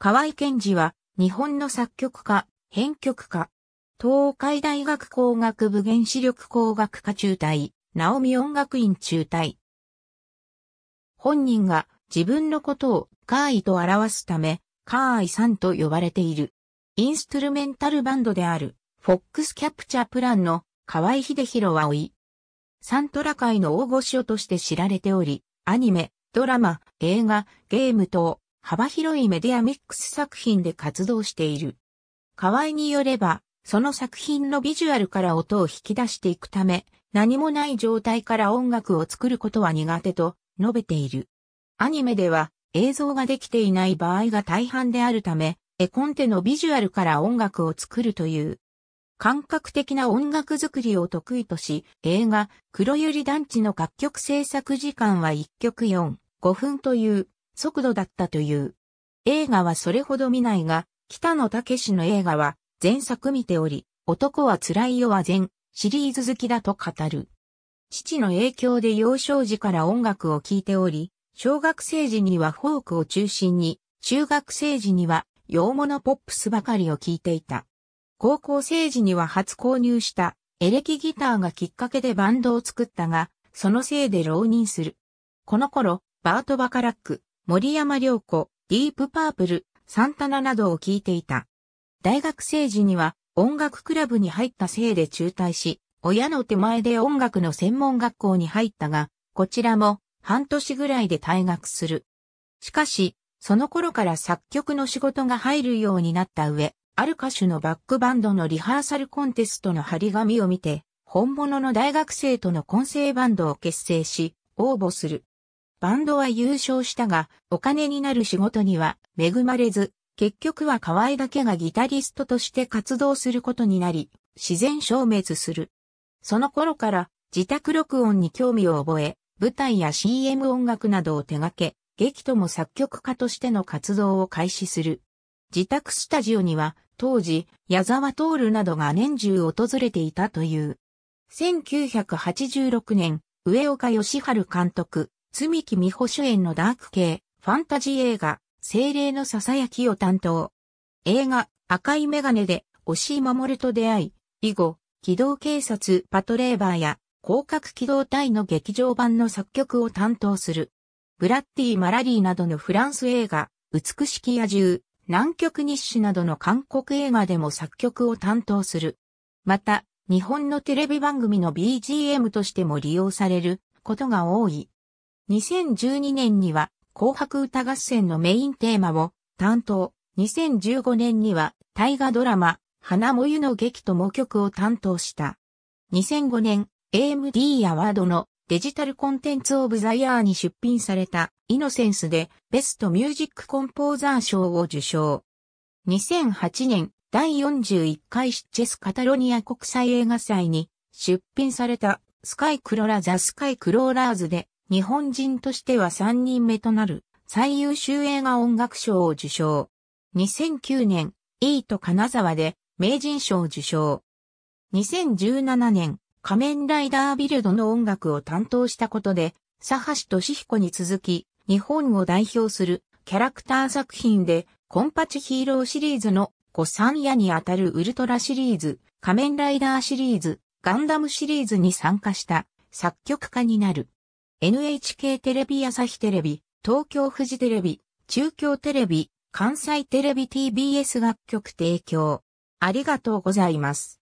河合健二は、日本の作曲家、編曲家、東海大学工学部原子力工学科中退、直美音楽院中退。本人が自分のことをカーイと表すため、カーイさんと呼ばれている。インストゥルメンタルバンドである、フォックスキャプチャープランの河合秀弘はい。サントラ界の大御所として知られており、アニメ、ドラマ、映画、ゲーム等、幅広いメディアミックス作品で活動している。河合によれば、その作品のビジュアルから音を引き出していくため、何もない状態から音楽を作ることは苦手と述べている。アニメでは映像ができていない場合が大半であるため、絵コンテのビジュアルから音楽を作るという。感覚的な音楽作りを得意とし、映画、黒百合団地の楽曲制作時間は1曲4、5分という速度だったという。映画はそれほど見ないが、北野武の映画は前作見ており、男は辛いよは全シリーズ好きだと語る。父の影響で幼少時から音楽を聴いており、小学生時にはフォークを中心に、中学生時には洋物ポップスばかりを聴いていた。高校生時には初購入したエレキギターがきっかけでバンドを作ったが、そのせいで浪人する。この頃、バート・バカラック、森山良子、ディープパープル、サンタナなどを聴いていた。大学生時には音楽クラブに入ったせいで中退し、親の手前で音楽の専門学校に入ったが、こちらも半年ぐらいで退学する。しかし、その頃から作曲の仕事が入るようになった上、ある歌手のバックバンドのリハーサルコンテストの張り紙を見て、本物の大学生との混成バンドを結成し、応募する。バンドは優勝したが、お金になる仕事には恵まれず、結局は河合だけがギタリストとして活動することになり、自然消滅する。その頃から自宅録音に興味を覚え、舞台や CM 音楽などを手掛け、劇とも作曲家としての活動を開始する。自宅スタジオには当時、矢沢徹などが年中訪れていたという。1986年、上岡義春監督、津み木美ほ主演のダーク系、ファンタジー映画、精霊のささやきを担当。映画、赤いメガネで、押井守と出会い、以後、機動警察パトレーバーや、広角機動隊の劇場版の作曲を担当する。ブラッディ・マラリーなどのフランス映画、美しき野獣、南極日誌などの韓国映画でも作曲を担当する。また、日本のテレビ番組の BGM としても利用されることが多い。2012年には紅白歌合戦のメインテーマを担当。2015年には大河ドラマ、花もゆの劇とも曲を担当した。2005年、AMD アワードのデジタルコンテンツオブザイヤーに出品されたイノセンスでベストミュージックコンポーザー賞を受賞。2008年第41回シッチェスカタロニア国際映画祭に出品されたスカイクロラザスカイクローラーズで日本人としては3人目となる最優秀映画音楽賞を受賞。2009年、イート金沢で名人賞受賞。2017年、仮面ライダービルドの音楽を担当したことで、佐橋俊彦に続き、日本を代表するキャラクター作品で、コンパチヒーローシリーズの古三夜にあたるウルトラシリーズ、仮面ライダーシリーズ、ガンダムシリーズに参加した作曲家になる。NHK テレビ朝日テレビ、東京フジテレビ、中京テレビ、関西テレビ TBS 楽曲提供。ありがとうございます。